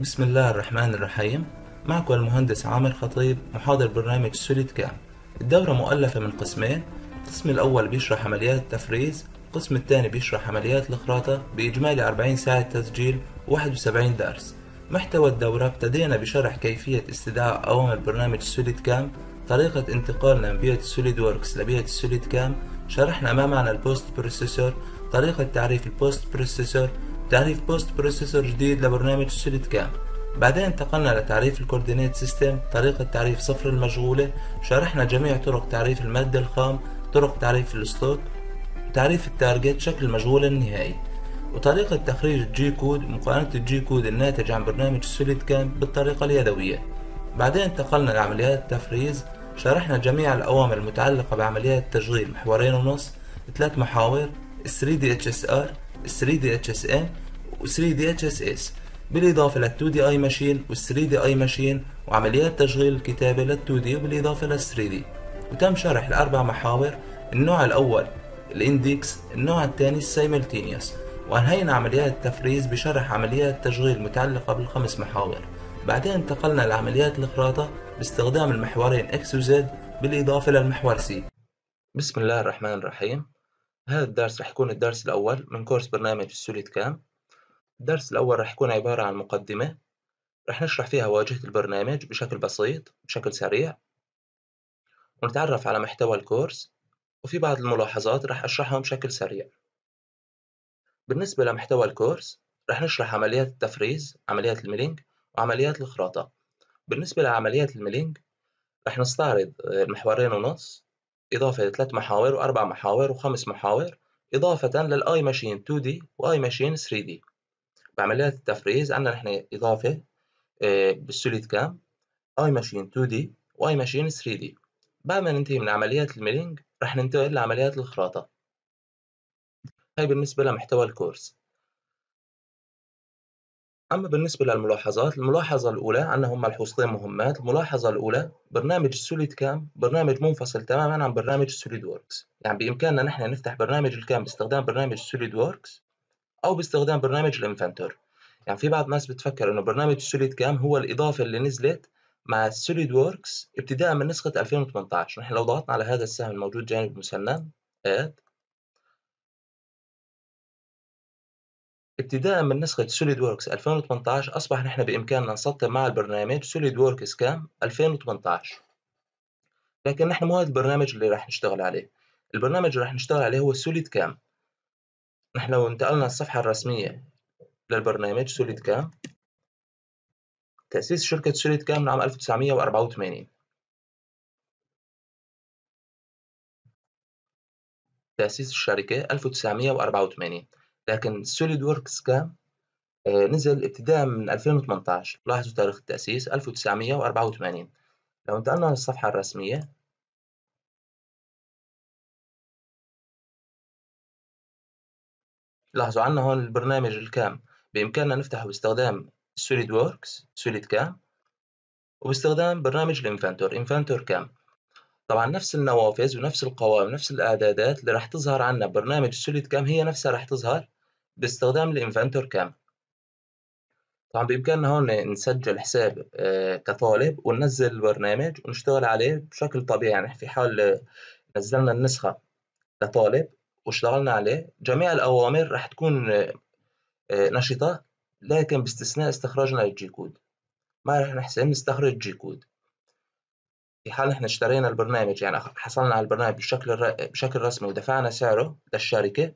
بسم الله الرحمن الرحيم معكم المهندس عامر خطيب محاضر برنامج سوليد كام الدورة مؤلفة من قسمين القسم الأول بيشرح عمليات التفريز القسم الثاني بيشرح عمليات الخراطة بإجمالي 40 ساعة تسجيل و71 درس محتوى الدورة ابتدينا بشرح كيفية استدعاء أوامر برنامج سوليد كام طريقة انتقالنا من بيئة السوليد ووركس لبيئة السوليد كام شرحنا ما معنى البوست بروسيسور طريقة تعريف البوست بروسيسور تعريف بوست بروسيسور جديد لبرنامج كام بعدين انتقلنا لتعريف الكوردينيت سيستم طريقة تعريف صفر المشغولة شرحنا جميع طرق تعريف المادة الخام طرق تعريف الستوك وتعريف التارجت شكل المشغول النهائي وطريقة تخريج الجي كود مقارنة الجي كود الناتج عن برنامج سوليد كام بالطريقة اليدوية بعدين انتقلنا لعمليات التفريز شرحنا جميع الأوامر المتعلقة بعمليات تشغيل محورين ونص ثلاث محاور 3 دي اتش اس ار 3 دي اتش اس ان و3 دي اتش اس اس بالاضافه لل 2 دي اي ماشين وال 3 دي اي ماشين وعمليات تشغيل الكتابه لل 2 دي بالاضافه لل 3 دي وتم شرح الاربع محاور النوع الاول الاندكس النوع الثاني السيمالتينيوس وانهينا عمليات التفريز بشرح عمليات تشغيل متعلقه بالخمس محاور بعدين انتقلنا لعمليات الخراطه باستخدام المحورين X وزد بالاضافه للمحور C بسم الله الرحمن الرحيم هذا الدرس رح يكون الدرس الاول من كورس برنامج السوليد كام الدرس الأول راح يكون عبارة عن مقدمة راح نشرح فيها واجهة البرنامج بشكل بسيط بشكل سريع ونتعرف على محتوى الكورس وفي بعض الملاحظات راح أشرحها بشكل سريع بالنسبة لمحتوى الكورس راح نشرح عمليات التفريز عمليات الميلينج وعمليات الخراطة بالنسبة لعمليات الميلينج راح نستعرض آه، محورين ونص إضافة لثلاث محاور وأربع محاور وخمس محاور إضافة للآي ماشين 2D وآي ماشين 3D بعمليه التفريز عندنا نحن إضافة آه، بالسوليد كام اي ماشين 2 دي واي ماشين 3 دي بعد ما ننتهي من عمليات الميلينج رح ننتقل لعمليات الخراطة هاي بالنسبة لمحتوى الكورس أما بالنسبة للملاحظات الملاحظة الأولى عندنا هم ملحوظتين مهمات الملاحظة الأولى برنامج السوليد كام برنامج منفصل تماما عن برنامج السوليد ووركس يعني بإمكاننا نحن نفتح برنامج الكام باستخدام برنامج السوليد ووركس او باستخدام برنامج الانفنتور يعني في بعض الناس بتفكر انه برنامج سوليد كام هو الاضافه اللي نزلت مع السوليد ووركس ابتداء من نسخه 2018 نحن لو ضغطنا على هذا السهم الموجود جانب مسنن اد ابتداء من نسخة سوليد ووركس 2018 أصبح نحن بإمكاننا نسطب مع البرنامج سوليد ووركس كام 2018 لكن نحن مو هذا البرنامج اللي راح نشتغل عليه البرنامج اللي راح نشتغل عليه هو سوليد كام نحن لو انتقلنا الصفحة الرسمية للبرنامج سوليد كام تأسيس شركة سوليد كام من عام 1984 تأسيس الشركة 1984 لكن سوليد ووركس كام آه، نزل ابتداء من 2018 لاحظوا تاريخ التأسيس 1984 لو انتقلنا للصفحة الرسمية لاحظوا عندنا هون البرنامج الكام بإمكاننا نفتحه باستخدام سوليد ووركس سوليد كام وباستخدام برنامج الانفنتور انفنتور كام طبعا نفس النوافذ ونفس القوائم ونفس الاعدادات اللي راح تظهر عندنا برنامج سوليد كام هي نفسها راح تظهر باستخدام الانفنتور كام طبعا بإمكاننا هون نسجل حساب آه، كطالب وننزل البرنامج ونشتغل عليه بشكل طبيعي يعني في حال نزلنا النسخة كطالب واشتغلنا عليه جميع الأوامر راح تكون آه، آه، نشطة لكن باستثناء استخراجنا للجي كود ما راح نحسن نستخرج جي كود في حال احنا اشترينا البرنامج يعني حصلنا على البرنامج بشكل بشكل رسمي ودفعنا سعره للشركة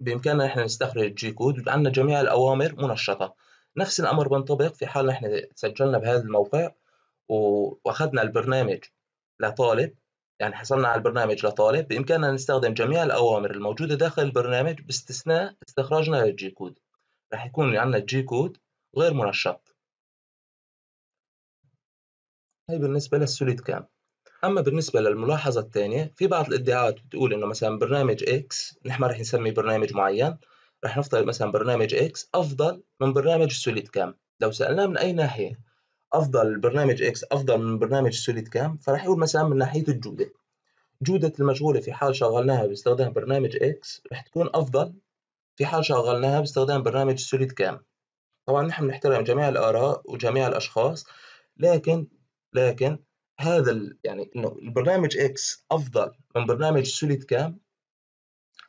بإمكاننا احنا نستخرج جي كود وعندنا جميع الأوامر منشطة نفس الأمر بنطبق في حال احنا سجلنا بهذا الموقع وأخذنا البرنامج لطالب يعني حصلنا على البرنامج لطالب بإمكاننا نستخدم جميع الأوامر الموجودة داخل البرنامج باستثناء استخراجنا للجي كود راح يكون عندنا الجي كود غير منشط هي بالنسبة للسوليد كام أما بالنسبة للملاحظة الثانية في بعض الادعاءات بتقول إنه مثلا برنامج إكس نحن راح نسمي برنامج معين راح نفترض مثلا برنامج إكس أفضل من برنامج السوليد كام لو سألناه من أي ناحية افضل برنامج اكس افضل من برنامج سوليد كام فراح يقول مثلا من ناحيه الجوده جوده المشغوله في حال شغلناها باستخدام برنامج اكس راح تكون افضل في حال شغلناها باستخدام برنامج سوليد كام طبعا نحن نحترم جميع الاراء وجميع الاشخاص لكن لكن هذا يعني انه البرنامج اكس افضل من برنامج سوليد كام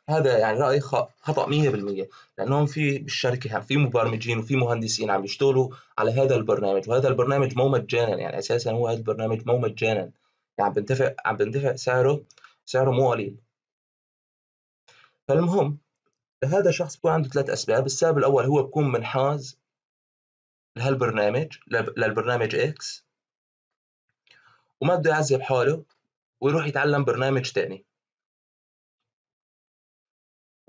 هذا يعني رأي خطا 100% لانهم في بالشركه هم في مبرمجين وفي مهندسين عم يشتغلوا على هذا البرنامج وهذا البرنامج مو مجانا يعني اساسا هو هذا البرنامج مو مجانا يعني عم بندفع عم بندفع سعره سعره مو قليل فالمهم هذا شخص بيكون عنده ثلاث اسباب السبب الاول هو بكون منحاز لهالبرنامج للبرنامج اكس وما بده يعذب حاله ويروح يتعلم برنامج تاني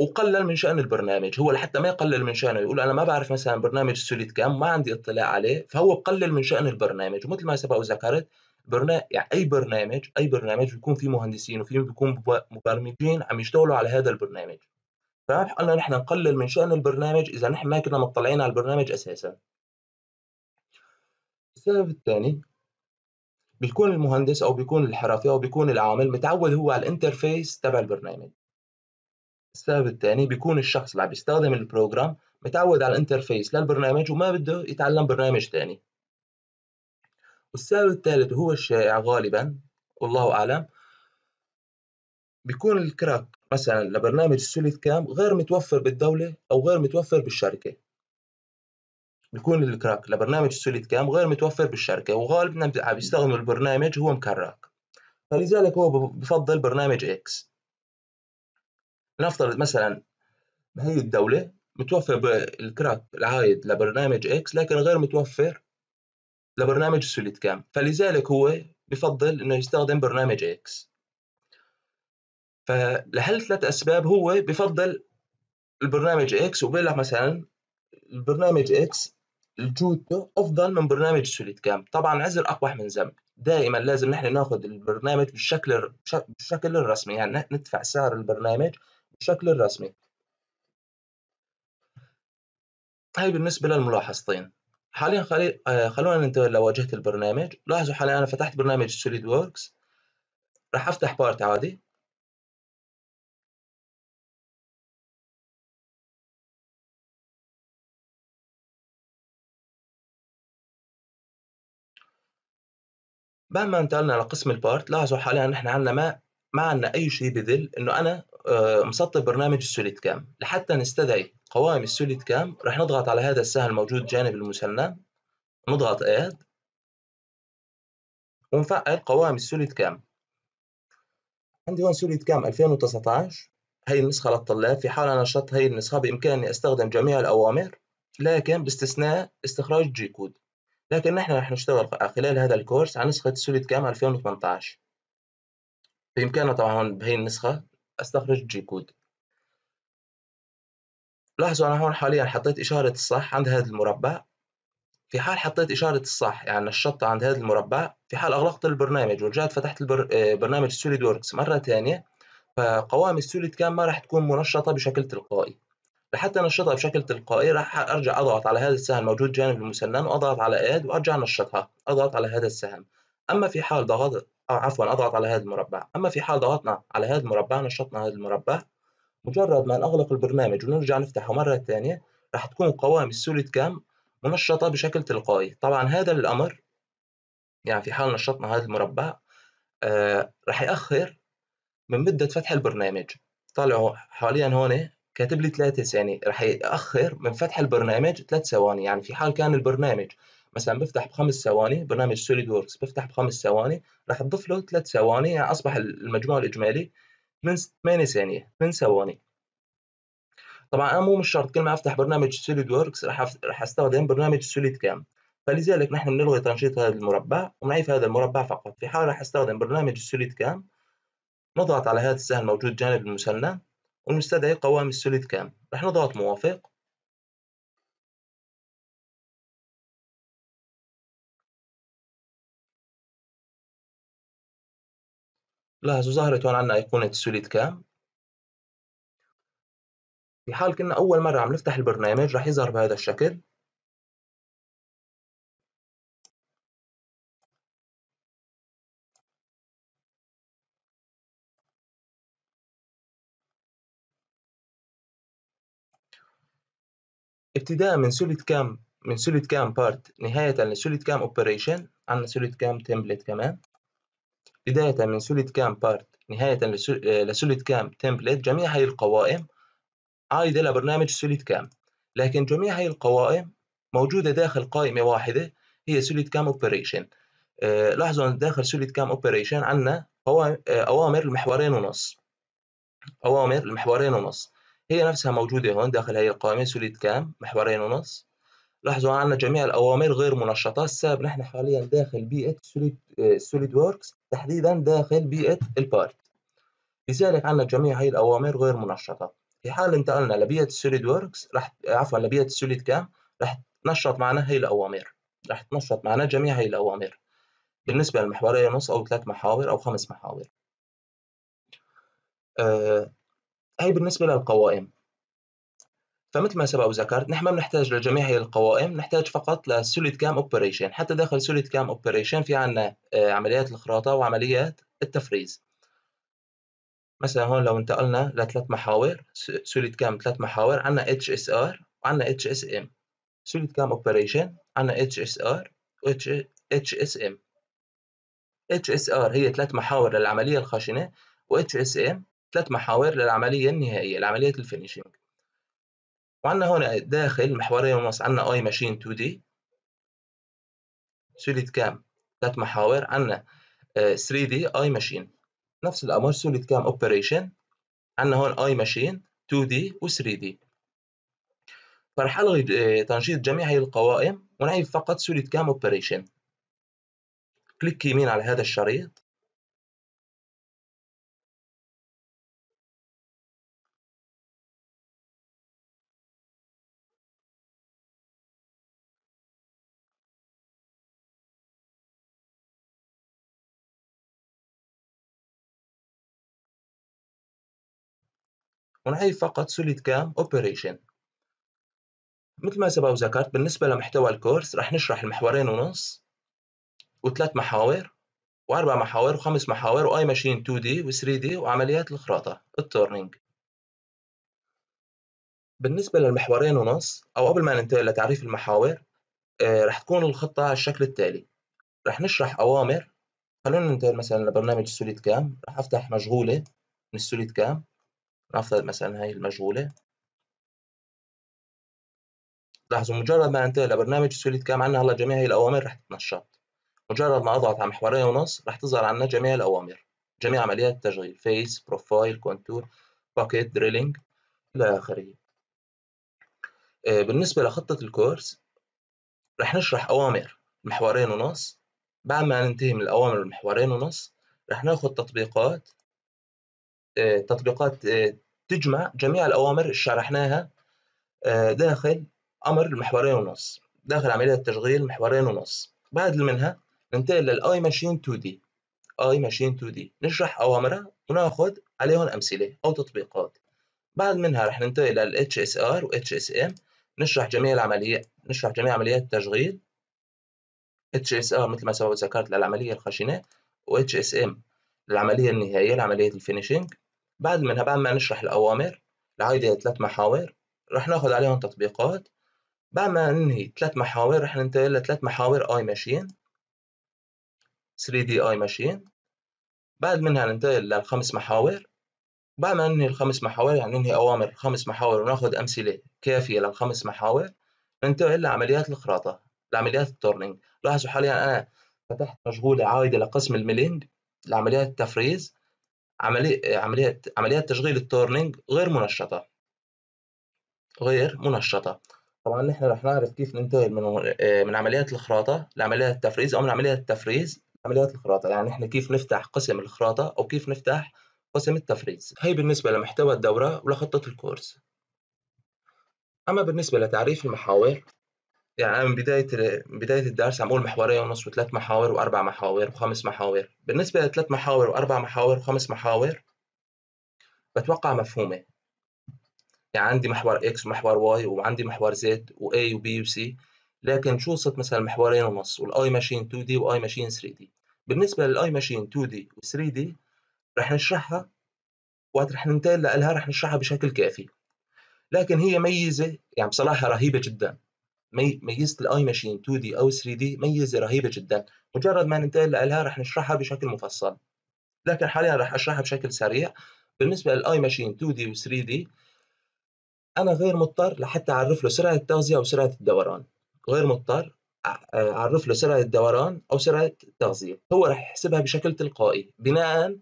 وقلل من شأن البرنامج هو لحتى ما يقلل من شأنه يقول أنا ما بعرف مثلا برنامج سوليد كام ما عندي اطلاع عليه فهو قلل من شأن البرنامج ومثل ما سبق وذكرت برنامج يعني اي برنامج اي برنامج بيكون فيه مهندسين وفي بيكون مبرمجين عم يشتغلوا على هذا البرنامج فما بحقنا نحن نقلل من شأن البرنامج إذا نحن ما كنا مطلعين على البرنامج أساسا السبب الثاني بيكون المهندس أو بيكون الحرفي أو بيكون العامل متعود هو على الانترفيس تبع البرنامج السبب الثاني بيكون الشخص اللي عم يستخدم البروجرام متعود على الانترفيس للبرنامج وما بده يتعلم برنامج ثاني والسبب الثالث وهو الشائع غالبا والله أعلم بيكون الكراك مثلا لبرنامج السوليد كام غير متوفر بالدولة أو غير متوفر بالشركة بيكون الكراك لبرنامج السوليد كام غير متوفر بالشركة وغالبا عم يستخدم البرنامج هو مكراك فلذلك هو بفضل برنامج إكس لنفترض مثلا هي الدولة متوفر بالكراك العائد لبرنامج اكس لكن غير متوفر لبرنامج سوليد كام فلذلك هو بفضل انه يستخدم برنامج اكس فلحل ثلاث اسباب هو بفضل البرنامج اكس وبيقول لك مثلا البرنامج اكس جودته افضل من برنامج سوليد كام طبعا عذر اقبح من ذنب دائما لازم نحن ناخذ البرنامج بالشكل بالشكل الرسمي يعني ندفع سعر البرنامج بالشكل الرسمي هاي طيب، بالنسبة للملاحظتين حاليا خلي... آه، خلونا ننتقل لواجهة البرنامج لاحظوا حاليا أنا فتحت برنامج سوليد ووركس راح أفتح بارت عادي بعد ما انتقلنا لقسم البارت لاحظوا حاليا نحن عندنا ما عندنا أي شيء بدل إنه أنا آه، مسطب برنامج السوليد كام لحتى نستدعي قوائم السوليد كام رح نضغط على هذا السهم الموجود جانب المثنى نضغط اد ونفعل قوائم السوليد كام عندي هون سوليد كام 2019 هي النسخة للطلاب في حال نشطت هي النسخة بإمكاني أستخدم جميع الأوامر لكن باستثناء استخراج جي كود لكن نحن رح نشتغل خلال هذا الكورس على نسخة سوليد كام 2018 بإمكاني طبعا هون بهي النسخة أستخرج جي كود لاحظوا أنا هون حاليا حطيت إشارة الصح عند هذا المربع في حال حطيت إشارة الصح يعني نشطت عند هذا المربع في حال أغلقت البرنامج ورجعت فتحت البر... آه، برنامج سوليد ووركس مرة ثانية فقوائم السوليد كان ما راح تكون منشطة بشكل تلقائي لحتى انشطها بشكل تلقائي راح ارجع اضغط على هذا السهم الموجود جانب المسنن واضغط على اد وارجع انشطها اضغط على هذا السهم اما في حال ضغطت آه، عفوا أضغط على هذا المربع أما في حال ضغطنا على هذا المربع نشطنا هذا المربع مجرد ما نغلق البرنامج ونرجع نفتحه مرة ثانية راح تكون قوائم السوليد كام منشطة بشكل تلقائي طبعا هذا الأمر يعني في حال نشطنا هذا المربع آه راح يأخر من مدة فتح البرنامج طالعوا حاليا هون كاتب لي 3 ثانية راح يأخر من فتح البرنامج 3 ثواني يعني في حال كان البرنامج مثلا بفتح بخمس ثواني برنامج سوليد ووركس بفتح بخمس ثواني راح تضيف له ثلاث ثواني يعني اصبح المجموع الاجمالي من 8 ثانيه من ثواني طبعا انا مو مش شرط كل ما افتح برنامج سوليد ووركس راح راح استخدم برنامج سوليد كام فلذلك نحن بنلغي تنشيط هذا المربع ونعيف هذا المربع فقط في حال راح استخدم برنامج سوليد كام نضغط على هذا السهم الموجود جانب المثنى ونستدعي قوام السوليد كام راح نضغط موافق لاحظوا ظهرت هون عندنا أيقونة السوليد كام في حال كنا أول مرة عم نفتح البرنامج رح يظهر بهذا الشكل ابتداء من سوليد كام من سوليد كام بارت نهاية لسوليد كام اوبريشن عندنا سوليد كام تمبلت كمان بداية من سوليد كام بارت نهاية آه، لسوليد كام تمبلت جميع هاي القوائم عايدة لبرنامج سوليد كام لكن جميع هاي القوائم موجودة داخل قائمة واحدة هي سوليد كام اوبريشن آه، لاحظوا داخل سوليد كام اوبريشن عندنا آه، أوامر المحورين ونص أوامر المحورين ونص هي نفسها موجودة هون داخل هاي القائمة سوليد كام محورين ونص لاحظوا عندنا جميع الاوامر غير منشطه السبب نحن حاليا داخل بيئه سوليد ووركس آه، تحديدا داخل بيئه البارت لذلك عندنا جميع هي الاوامر غير منشطه في حال انتقلنا لبيئه سوليد ووركس راح عفوا لبيئه سوليد كام راح تنشط معنا هي الاوامر راح تنشط معنا جميع هي الاوامر بالنسبه للمحوريه نص او ثلاث محاور او خمس محاور آه هي بالنسبه للقوائم فمثل ما سبق وذكرت نحن ما بنحتاج لجميع هي القوائم نحتاج فقط للسوليد كام اوبريشن حتى داخل سوليد كام اوبريشن في عندنا آه، عمليات الخراطه وعمليات التفريز مثلا هون لو انتقلنا لثلاث محاور سوليد كام ثلاث محاور عندنا اتش اس ار وعندنا اتش اس ام سوليد كام اوبريشن عندنا اتش اس ار اتش اس ام اتش اس ار هي ثلاث محاور للعمليه الخشنه و اتش اس ام ثلاث محاور للعمليه النهائيه لعمليه الفينيشنج وعندنا هون داخل محورين ونص عندنا اي ماشين 2 دي سوليد كام ثلاث محاور عندنا 3 دي اي ماشين نفس الامر سوليد كام اوبريشن عندنا هون اي ماشين 2 دي و 3 دي فرح الغي آه، تنشيط جميع هي القوائم ونعيد فقط سوليد كام اوبريشن كليك يمين على هذا الشريط ونحذف فقط سوليد كام اوبريشن مثل ما سبق وذكرت بالنسبة لمحتوى الكورس راح نشرح المحورين ونص وثلاث محاور وأربع محاور وخمس محاور وآي ماشين 2D و 3D وعمليات الخراطة التورنينج بالنسبة للمحورين ونص أو قبل ما ننتقل لتعريف المحاور آه، راح تكون الخطة على الشكل التالي راح نشرح أوامر خلونا ننتقل مثلا لبرنامج السوليد كام راح أفتح مشغولة من السوليد كام نفترض مثلا هاي المشغولة لاحظوا مجرد ما انتقل لبرنامج سوليد كام عنا هلا جميع هي الأوامر رح تتنشط مجرد ما أضغط على محورين ونص رح تظهر عنا جميع الأوامر جميع عمليات التشغيل فيس بروفايل كونتور باكيت دريلينج إلى آخره آه، بالنسبة لخطة الكورس رح نشرح أوامر محورين ونص بعد ما ننتهي من الأوامر المحورين ونص رح ناخد تطبيقات آه، تطبيقات آه، تجمع جميع الأوامر اللي شرحناها آه، داخل أمر محورين ونص داخل عملية التشغيل محورين ونص بعد منها ننتقل للآي ماشين 2 d آي ماشين 2 d نشرح أوامرها وناخد عليهم أمثلة أو تطبيقات بعد منها رح ننتقل لل HSR و HSM نشرح جميع العمليات نشرح جميع عمليات التشغيل HSR مثل ما سبق ذكرت للعملية الخشنة و HSM العملية النهائية لعملية الفينيشينج بعد منها بعد ما نشرح الأوامر العايدة ثلاث محاور رح ناخذ عليهم تطبيقات بعد ما ننهي ثلاث محاور رح ننتقل لثلاث محاور اي ماشين 3 دي اي ماشين بعد منها ننتقل للخمس محاور بعد ما ننهي الخمس محاور يعني ننهي أوامر الخمس محاور وناخذ أمثلة كافية للخمس محاور ننتقل لعمليات الخراطة لعمليات التورنينج لاحظوا حاليا أنا فتحت مشغولة عايدة لقسم الميلينج لعمليات التفريز عملية عمليات تشغيل التورنينج غير منشطة غير منشطة طبعا احنا رح نعرف كيف ننتقل من آه، من عمليات الخراطة لعمليات التفريز او من عمليات التفريز لعمليات الخراطة يعني احنا كيف نفتح قسم الخراطة او كيف نفتح قسم التفريز هي بالنسبة لمحتوى الدورة ولخطة الكورس أما بالنسبة لتعريف المحاور يعني أنا من بداية من بداية الدرس عم بقول محورية ونص وثلاث محاور وأربع محاور وخمس محاور بالنسبة لثلاث محاور وأربع محاور وخمس محاور بتوقع مفهومة يعني عندي محور إكس ومحور واي وعندي محور زد واي وبي وسي لكن شو صرت مثلا محورين ونص والاي ماشين 2 دي واي ماشين 3 دي بالنسبه للاي ماشين 2 دي و3 دي رح نشرحها وقت رح ننتقل لها رح نشرحها بشكل كافي لكن هي ميزه يعني بصراحه رهيبه جدا ميزه الاي ماشين 2 دي او 3 دي ميزه رهيبه جدا مجرد ما ننتقل لها رح نشرحها بشكل مفصل لكن حاليا رح اشرحها بشكل سريع بالنسبه للاي ماشين 2 دي و 3 دي انا غير مضطر لحتى اعرف له سرعه التغذيه او سرعه الدوران غير مضطر آه، اعرف له سرعه الدوران او سرعه التغذيه هو رح يحسبها بشكل تلقائي بناء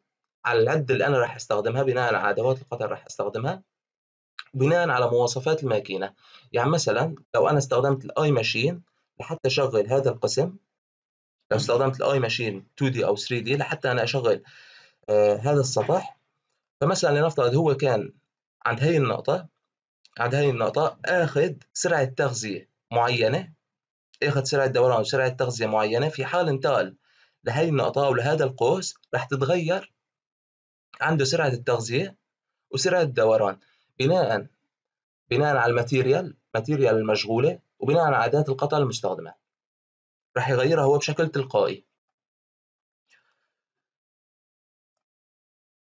على العده اللي انا رح استخدمها بناء على ادوات القطع رح استخدمها بناء على مواصفات الماكينة يعني مثلا لو أنا استخدمت الآي ماشين لحتى أشغل هذا القسم لو استخدمت الآي ماشين 2D أو 3D لحتى أنا أشغل آه هذا السطح فمثلا لنفترض هو كان عند هاي النقطة عند هاي النقطة آخذ سرعة تغذية معينة آخذ سرعة دوران وسرعة تغذية معينة في حال انتقل لهي النقطة أو لهذا القوس راح تتغير عنده سرعة التغذية وسرعة الدوران بناء بناء على الماتيريال ماتيريال المشغوله وبناء على عادات القطع المستخدمه راح يغيرها هو بشكل تلقائي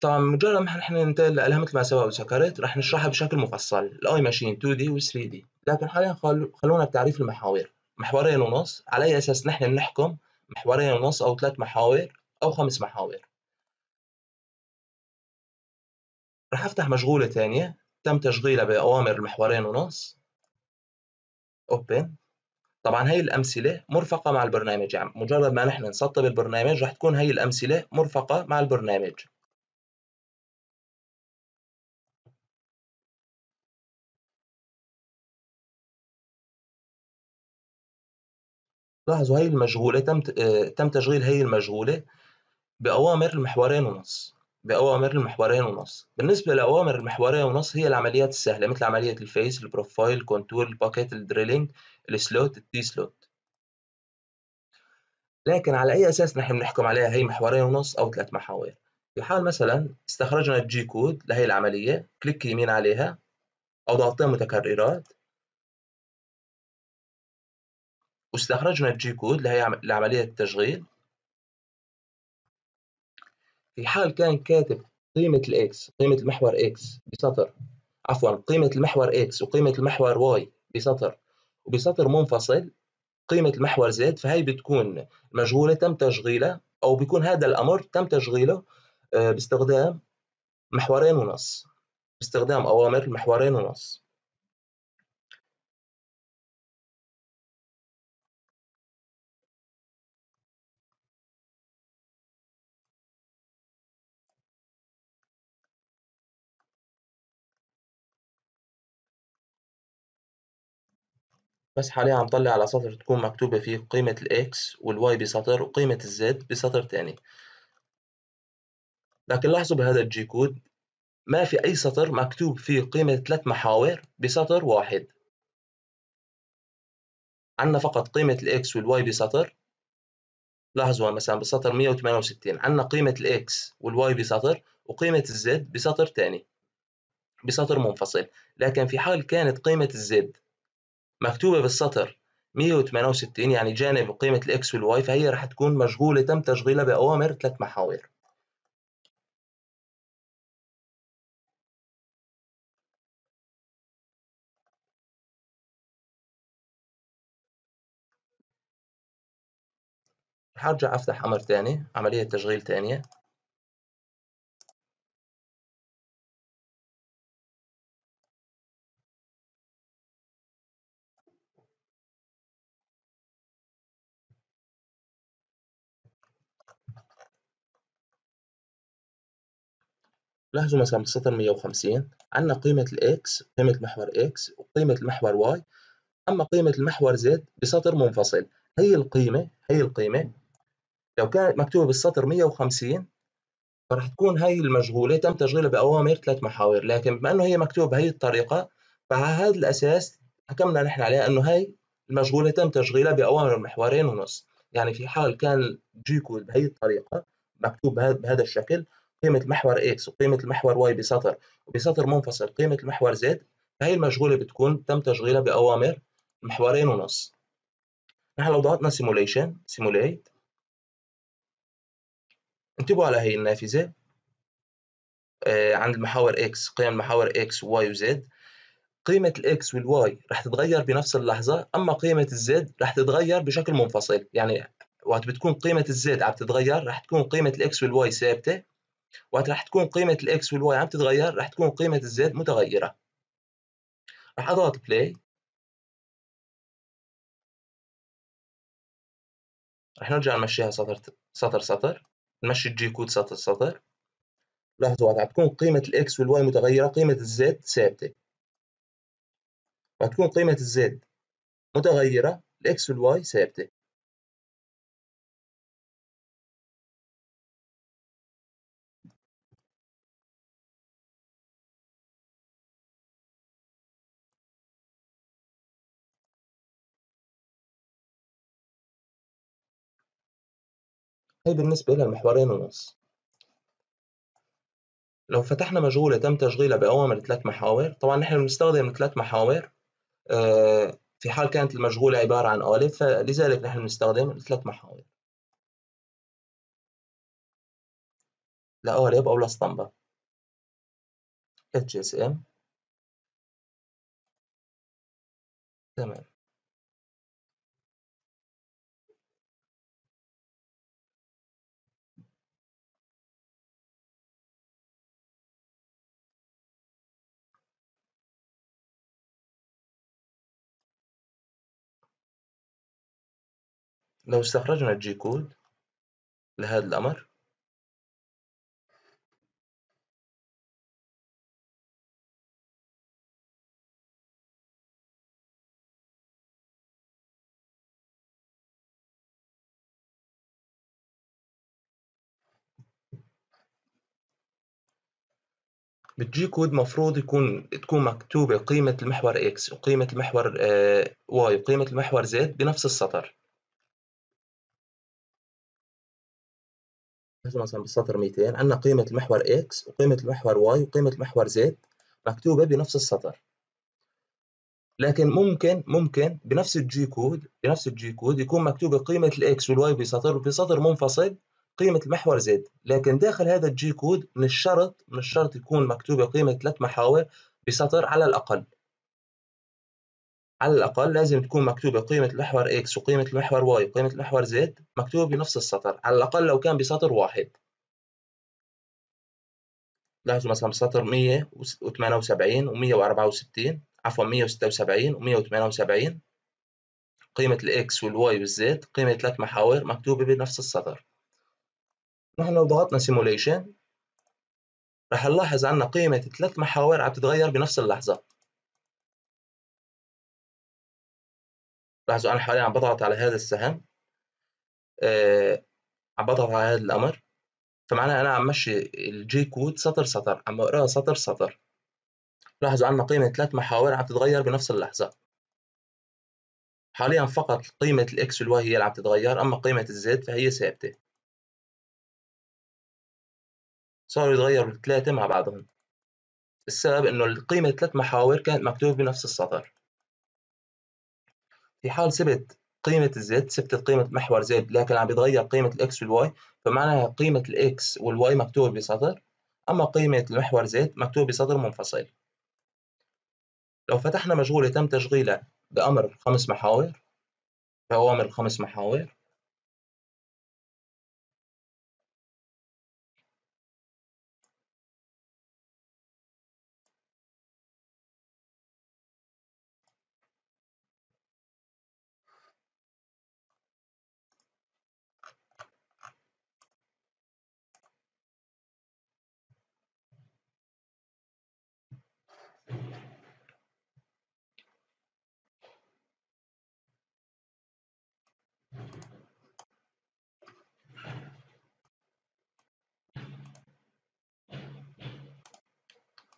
طبعا مجرد ما نحن ننتقل لها مثل ما سبق وذكرت راح نشرحها بشكل مفصل الاي ماشين 2 دي و 3 دي لكن حاليا خلونا بتعريف المحاور محورين ونص على اي اساس نحن بنحكم محورين ونص او ثلاث محاور او خمس محاور راح افتح مشغوله ثانيه تم تشغيلها بأوامر المحورين ونص اوبن طبعا هي الأمثلة مرفقة مع البرنامج يعني مجرد ما نحن نسطب البرنامج رح تكون هي الأمثلة مرفقة مع البرنامج لاحظوا هي المشغولة تم آه، تم تشغيل هي المشغولة بأوامر المحورين ونص بأوامر المحورية ونص بالنسبة لأوامر المحورية ونص هي العمليات السهلة مثل عملية الفيس البروفايل الكونتور الباكيت الدريلينج السلوت التي سلوت لكن على أي أساس نحن بنحكم عليها هي محورين ونص أو ثلاث محاور في حال مثلا استخرجنا الجي كود لهي العملية كليك يمين عليها أو ضغطين متكررات واستخرجنا الجي كود لهي العملية التشغيل في حال كان كاتب قيمة الإكس قيمة المحور إكس بسطر عفوا قيمة المحور إكس وقيمة المحور واي بسطر وبسطر منفصل قيمة المحور زد فهي بتكون مشغولة تم تشغيلها أو بيكون هذا الأمر تم تشغيله آه، باستخدام محورين ونص باستخدام أوامر المحورين ونص بس حاليا عم طلع على سطر تكون مكتوبة فيه قيمة الإكس والواي بسطر وقيمة الزد بسطر تاني لكن لاحظوا بهذا الجي كود ما في أي سطر مكتوب فيه قيمة ثلاث محاور بسطر واحد عندنا فقط قيمة الإكس والواي بسطر لاحظوا مثلا بسطر 168 عندنا قيمة الإكس والواي بسطر وقيمة الزد بسطر تاني بسطر منفصل لكن في حال كانت قيمة الزد مكتوبة بالسطر 168 يعني جانب قيمة الإكس والواي فهي رح تكون مشغولة تم تشغيلها بأوامر ثلاث محاور رح أرجع افتح امر ثاني عملية تشغيل ثانية لاحظوا مثلا بالسطر 150 عندنا قيمة الإكس قيمة المحور إكس وقيمة المحور واي أما قيمة المحور زد بسطر منفصل هي القيمة هي القيمة لو كانت مكتوبة بالسطر 150 فرح تكون هي المشغولة تم تشغيلها بأوامر ثلاث محاور لكن بما أنه هي مكتوبة بهي الطريقة فعلى هذا الأساس حكمنا نحن عليها أنه هي المشغولة تم تشغيلها بأوامر محورين ونص يعني في حال كان جيكو بهي الطريقة مكتوب بهذا الشكل قيمه المحور X وقيمه المحور Y بسطر وبسطر منفصل قيمه المحور Z فهي المشغوله بتكون تم تشغيلها باوامر محورين ونص نحن لو ضغطنا سيموليشن سيموليت انتبهوا على هي النافذه آه، عند المحاور X قيم محاور Y و Z قيمة وال Y رح تتغير بنفس اللحظة، أما قيمة Z رح تتغير بشكل منفصل، يعني وقت بتكون قيمة الزد عم تتغير رح تكون قيمة الإكس والواي ثابتة، وقت راح تكون قيمه الاكس والواي عم تتغير راح تكون قيمه الزد متغيره راح اضغط بلاي راح نرجع نمشيها سطر سطر سطر نمشي الجي كود سطر سطر لاحظوا راح تكون قيمه الاكس والواي متغيره قيمه الزد ثابته راح تكون قيمه الزد متغيره الاكس والواي ثابته هي طيب بالنسبة لها المحورين ونص لو فتحنا مجهولة تم تشغيلها بأوامر ثلاث محاور طبعا نحن بنستخدم ثلاث محاور آه، في حال كانت المجهولة عبارة عن آلة فلذلك نحن بنستخدم ثلاث محاور لقالب أو لاسطمبة HSM تمام لو استخرجنا الجي كود لهذا الأمر بالجي كود مفروض يكون تكون مكتوبة قيمة المحور X وقيمة المحور آه، Y وقيمة المحور Z بنفس السطر نحتفظ مثلا بالسطر 200 عندنا قيمة المحور X وقيمة المحور Y وقيمة المحور Z مكتوبة بنفس السطر لكن ممكن ممكن بنفس الجي كود بنفس الجي كود يكون مكتوبة قيمة الإكس والواي في سطر وفي سطر منفصل قيمة المحور زد لكن داخل هذا الجي كود من الشرط من الشرط يكون مكتوبة قيمة ثلاث محاور بسطر على الأقل على الأقل لازم تكون مكتوبة قيمة المحور X وقيمة المحور Y وقيمة المحور Z مكتوبة بنفس السطر على الأقل لو كان بسطر واحد لاحظوا مثلا بسطر 178 و 164 عفوا 176 و 178 قيمة الإكس والواي والزد قيمة ثلاث محاور مكتوبة بنفس السطر نحن لو ضغطنا سيموليشن رح نلاحظ عنا قيمة ثلاث محاور عم تتغير بنفس اللحظة لاحظوا أنا حاليا عم بضغط على هذا السهم آه عم بضغط على هذا الأمر فمعناها أنا عم مشي الجي كود سطر سطر عم بقرأها سطر سطر لاحظوا عندنا قيمة ثلاث محاور عم تتغير بنفس اللحظة حاليا فقط قيمة الإكس والواي هي اللي عم تتغير أما قيمة الزد فهي ثابتة صاروا يتغيروا الثلاثة مع بعضهم السبب إنه قيمة ثلاث محاور كانت مكتوبة بنفس السطر في حال ثبت قيمة الزد ثبتت قيمة محور زد لكن عم بيتغير قيمة الإكس والواي فمعناها قيمة الإكس والواي مكتوبة بسطر أما قيمة المحور زد مكتوبة بسطر منفصل لو فتحنا مشغولة تم تشغيلها بأمر خمس محاور بأوامر خمس محاور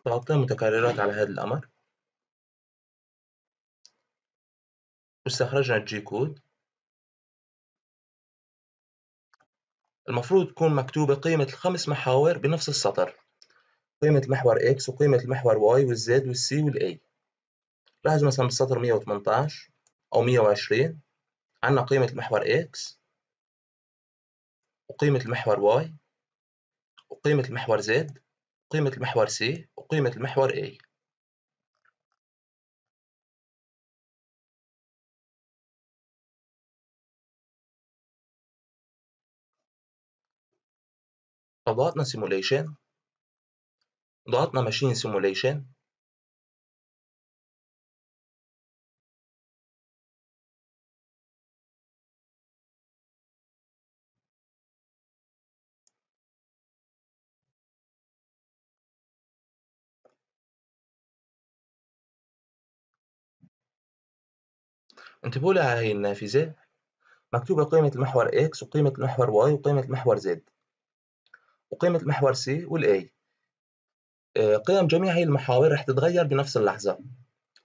طاقة متكررات على هذا الأمر واستخرجنا الجي كود المفروض تكون مكتوبة قيمة الخمس محاور بنفس السطر قيمة المحور X وقيمة المحور Y والZ والC والA لاحظ مثلا بالسطر 118 أو 120 عندنا قيمة المحور X وقيمة المحور Y وقيمة المحور Z قيمة المحور C وقيمة المحور A ضغطنا simulation ضغطنا machine simulation انتبهوا لها هي النافذة مكتوبة قيمة المحور X وقيمة المحور Y وقيمة المحور Z وقيمة المحور C والA آه، قيم جميع هي المحاور رح تتغير بنفس اللحظة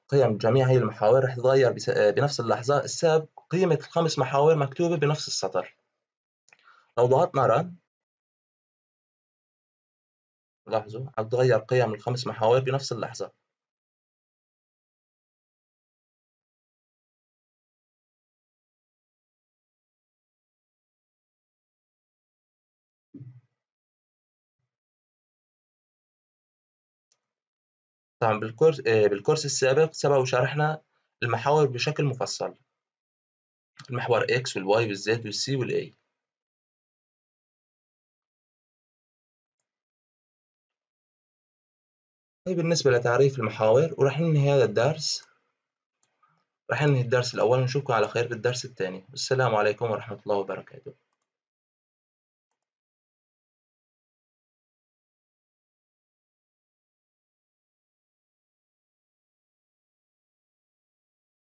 قيم جميع هي المحاور رح تتغير آه، بنفس اللحظة السبب قيمة الخمس محاور مكتوبة بنفس السطر لو ضغطنا رن لاحظوا عم تتغير قيم الخمس محاور بنفس اللحظة طبعا بالكورس آه، بالكورس السابق سبق وشرحنا المحاور بشكل مفصل المحور X والY والZ والC والA طيب بالنسبة لتعريف المحاور وراح ننهي هذا الدرس راح ننهي الدرس الأول ونشوفكم على خير في الدرس الثاني والسلام عليكم ورحمة الله وبركاته